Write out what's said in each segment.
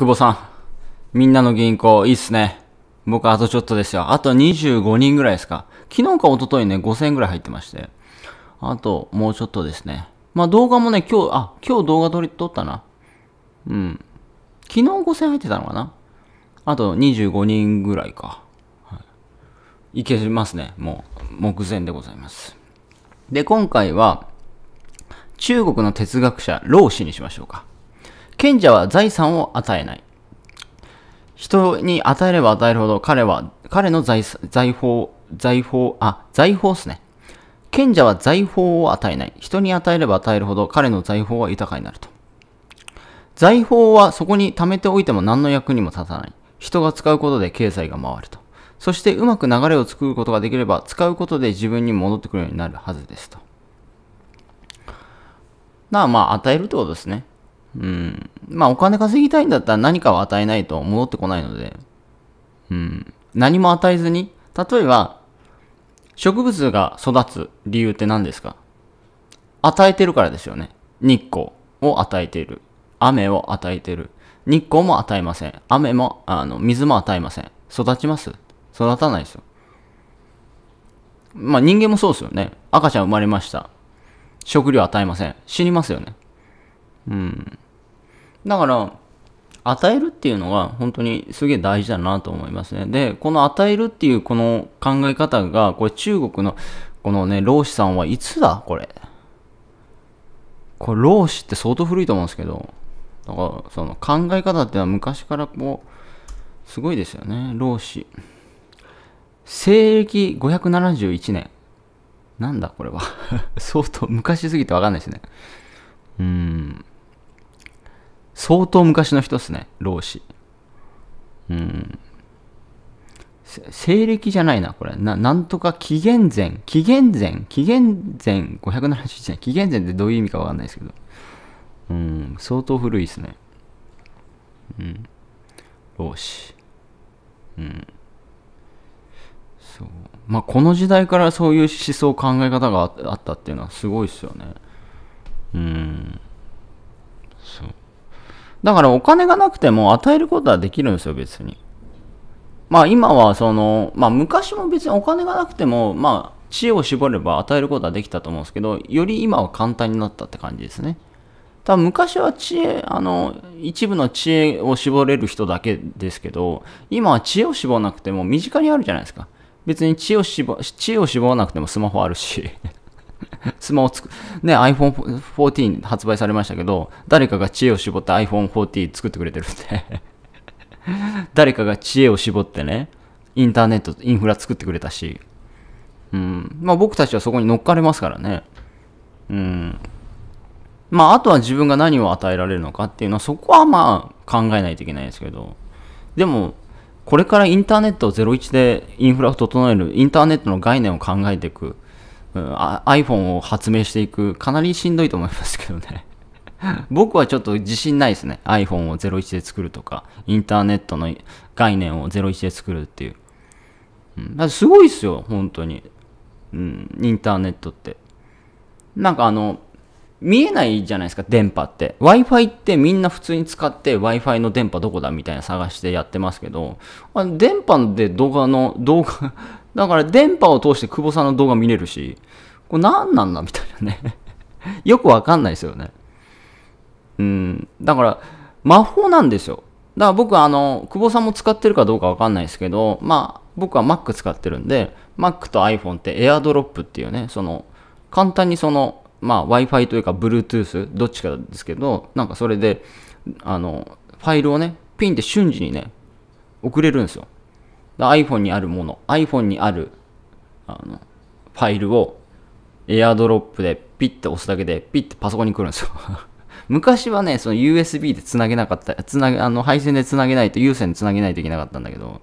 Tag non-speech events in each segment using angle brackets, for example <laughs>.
久保さん。みんなの銀行、いいっすね。僕あとちょっとですよ。あと25人ぐらいですか。昨日か一昨日ね、5000円ぐらい入ってまして。あと、もうちょっとですね。まあ動画もね、今日、あ、今日動画撮り、撮ったな。うん。昨日5000入ってたのかなあと25人ぐらいか。はい、いけますね。もう、目前でございます。で、今回は、中国の哲学者、老子にしましょうか。賢者は財産を与えない。人に与えれば与えるほど彼は、彼の財、財宝、財宝、あ、財宝ですね。賢者は財宝を与えない。人に与えれば与えるほど彼の財宝は豊かになると。財宝はそこに貯めておいても何の役にも立たない。人が使うことで経済が回ると。そしてうまく流れを作ることができれば、使うことで自分に戻ってくるようになるはずですと。なあまあ、与えるってことですね。うん。まあお金稼ぎたいんだったら何かを与えないと戻ってこないので、うん。何も与えずに、例えば、植物が育つ理由って何ですか与えてるからですよね。日光を与えている。雨を与えてる。日光も与えません。雨も、あの、水も与えません。育ちます育たないですよ。まあ人間もそうですよね。赤ちゃん生まれました。食料与えません。死にますよね。うん。だから、与えるっていうのは本当にすげえ大事だなと思いますね。で、この与えるっていうこの考え方が、これ中国のこのね、老子さんはいつだこれ。これ老子って相当古いと思うんですけど、だからその考え方っていうのは昔からこう、すごいですよね。老子。西暦571年。なんだこれは <laughs> 相当昔すぎてわかんないですね。うん。相当昔の人ですね、老子。うん。西暦じゃないな、これ。な、なんとか紀元前、紀元前、紀元前571年、紀元前ってどういう意味かわかんないですけど。うん、相当古いですね。うん。老子。うん。そう。まあ、この時代からそういう思想考え方があったっていうのはすごいっすよね。うん。だからお金がなくても与えることはできるんですよ、別に。まあ今はその、まあ昔も別にお金がなくても、まあ知恵を絞れば与えることはできたと思うんですけど、より今は簡単になったって感じですね。多分昔は知恵、あの、一部の知恵を絞れる人だけですけど、今は知恵を絞らなくても身近にあるじゃないですか。別に知恵を絞、知恵を絞らなくてもスマホあるし。スマホつく、ね、iPhone 14発売されましたけど、誰かが知恵を絞って iPhone 14作ってくれてるんで <laughs> 誰かが知恵を絞ってね、インターネット、インフラ作ってくれたし、うん、まあ僕たちはそこに乗っかれますからね。うん。まああとは自分が何を与えられるのかっていうのは、そこはまあ考えないといけないですけど、でも、これからインターネットを01でインフラを整える、インターネットの概念を考えていく。うん、iPhone を発明していく、かなりしんどいと思いますけどね。<laughs> 僕はちょっと自信ないですね。iPhone を01で作るとか、インターネットの概念を01で作るっていう。うん、すごいっすよ、本当に。うん、インターネットって。なんかあの、見えないじゃないですか、電波って。Wi-Fi ってみんな普通に使って Wi-Fi の電波どこだみたいな探してやってますけど、あ電波で動画の、動画、だから電波を通して久保さんの動画見れるし、これ何なんだみたいなね <laughs> よくわかんないですよね。うん。だから、魔法なんですよ。だから僕はあの、久保さんも使ってるかどうかわかんないですけど、まあ、僕は Mac 使ってるんで、Mac と iPhone って AirDrop っていうね、その、簡単にその、まあ、Wi-Fi というか Bluetooth、どっちかですけど、なんかそれで、あの、ファイルをね、ピンって瞬時にね、送れるんですよ。iPhone にあるもの、iPhone にあるあのファイルを AirDrop でピッて押すだけでピッてパソコンに来るんですよ <laughs> 昔はね、その USB でつなげなかった、つなげ、あの配線でつなげないと、有線でつなげないといけなかったんだけど、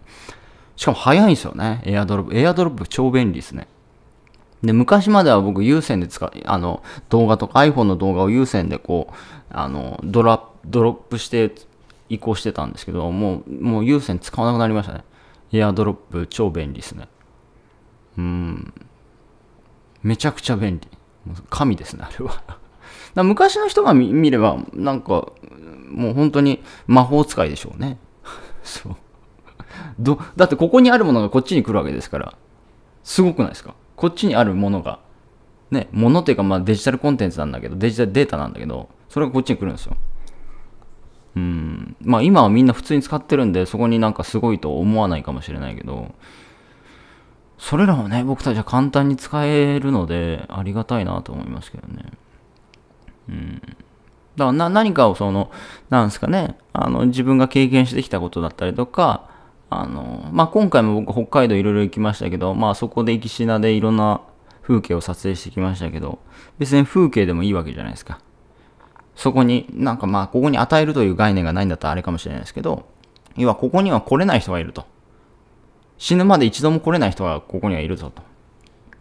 しかも早いんですよね、AirDrop。AirDrop 超便利ですね。で、昔までは僕有線で使う、あの、動画とか iPhone の動画を有線でこう、あの、ドドロップして移行してたんですけど、もう、もう有線使わなくなりましたね。エアドロップ超便利ですね。うん。めちゃくちゃ便利。神ですね、あれは。<laughs> だ昔の人が見れば、なんか、もう本当に魔法使いでしょうね。<laughs> そう。ど、だってここにあるものがこっちに来るわけですから、すごくないですかこっちにあるものが、ね、ものっていうかまあデジタルコンテンツなんだけど、デジタルデータなんだけど、それがこっちに来るんですよ。まあ今はみんな普通に使ってるんで、そこになんかすごいと思わないかもしれないけど、それらをね、僕たちは簡単に使えるので、ありがたいなと思いますけどね。うん。だからな何かをその、なんですかね、あの、自分が経験してきたことだったりとか、あの、まあ、今回も僕北海道いろいろ行きましたけど、まあ、そこで行きしなでいろんな風景を撮影してきましたけど、別に風景でもいいわけじゃないですか。そこに、なんかまあ、ここに与えるという概念がないんだったらあれかもしれないですけど、要はここには来れない人がいると。死ぬまで一度も来れない人がここにはいるぞと。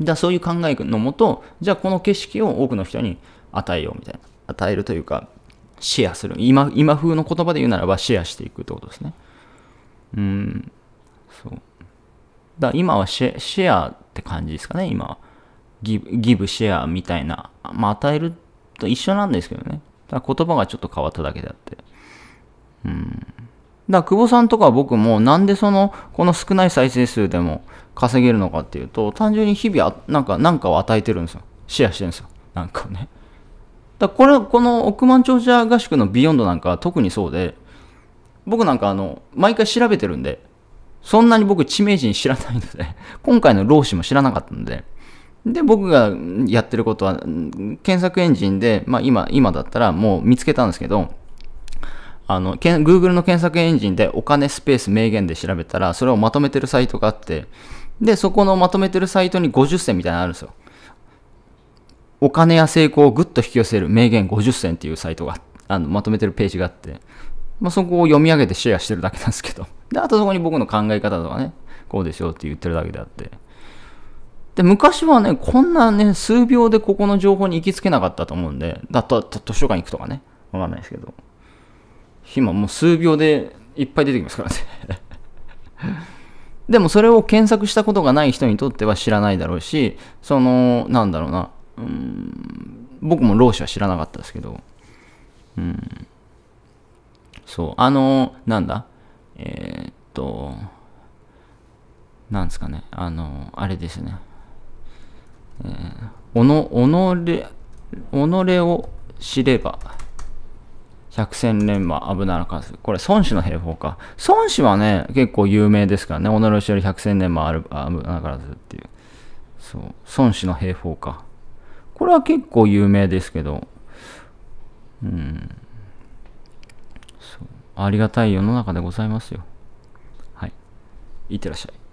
じゃそういう考えのもと、じゃあこの景色を多くの人に与えようみたいな。与えるというか、シェアする。今、今風の言葉で言うならばシェアしていくってことですね。うん。そう。だ今はシェシェアって感じですかね、今は。ギブ、ギブシェアみたいな。まあ与えると一緒なんですけどね。だ言葉がちょっと変わっただけであって。うん。だ久保さんとか僕もなんでその、この少ない再生数でも稼げるのかっていうと、単純に日々あ、なんか、なんかを与えてるんですよ。シェアしてるんですよ。なんかね。だこれ、この億万長者合宿のビヨンドなんかは特にそうで、僕なんかあの、毎回調べてるんで、そんなに僕知名人知らないので、今回の老子も知らなかったんで、で、僕がやってることは、検索エンジンで、まあ今、今だったらもう見つけたんですけど、あの、Google の検索エンジンでお金スペース名言で調べたら、それをまとめてるサイトがあって、で、そこのまとめてるサイトに50銭みたいなのあるんですよ。お金や成功をぐっと引き寄せる名言50銭っていうサイトが、あの、まとめてるページがあって、まあ、そこを読み上げてシェアしてるだけなんですけど。で、あとそこに僕の考え方とかね、こうでしょうって言ってるだけであって。で、昔はね、こんなね、数秒でここの情報に行きつけなかったと思うんで、だと、図書館行くとかね、わかんないですけど。今もう数秒でいっぱい出てきますからね <laughs> でもそれを検索したことがない人にとっては知らないだろうし、その、なんだろうな、うん、僕も老子は知らなかったですけど、うん。そう、あの、なんだ、えー、っと、なんですかね、あの、あれですね。おの、おのれ、おのれを知れば、百戦錬磨、危ななかず。これ、孫子の兵法か。孫子はね、結構有名ですからね。おのれを知る百戦錬磨、危なからずっていう。そう。孫子の兵法か。これは結構有名ですけど。うん。そう。ありがたい世の中でございますよ。はい。いってらっしゃい。